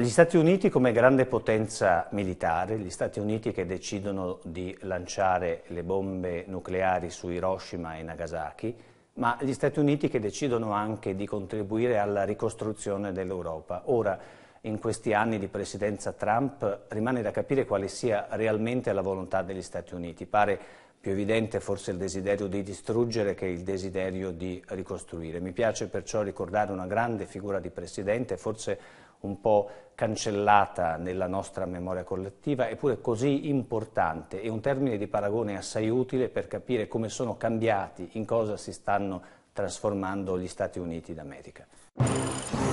Gli Stati Uniti come grande potenza militare, gli Stati Uniti che decidono di lanciare le bombe nucleari su Hiroshima e Nagasaki, ma gli Stati Uniti che decidono anche di contribuire alla ricostruzione dell'Europa. Ora, in questi anni di presidenza Trump, rimane da capire quale sia realmente la volontà degli Stati Uniti. Pare più evidente forse il desiderio di distruggere che il desiderio di ricostruire. Mi piace perciò ricordare una grande figura di presidente, forse un po' cancellata nella nostra memoria collettiva, eppure così importante e un termine di paragone assai utile per capire come sono cambiati, in cosa si stanno trasformando gli Stati Uniti d'America.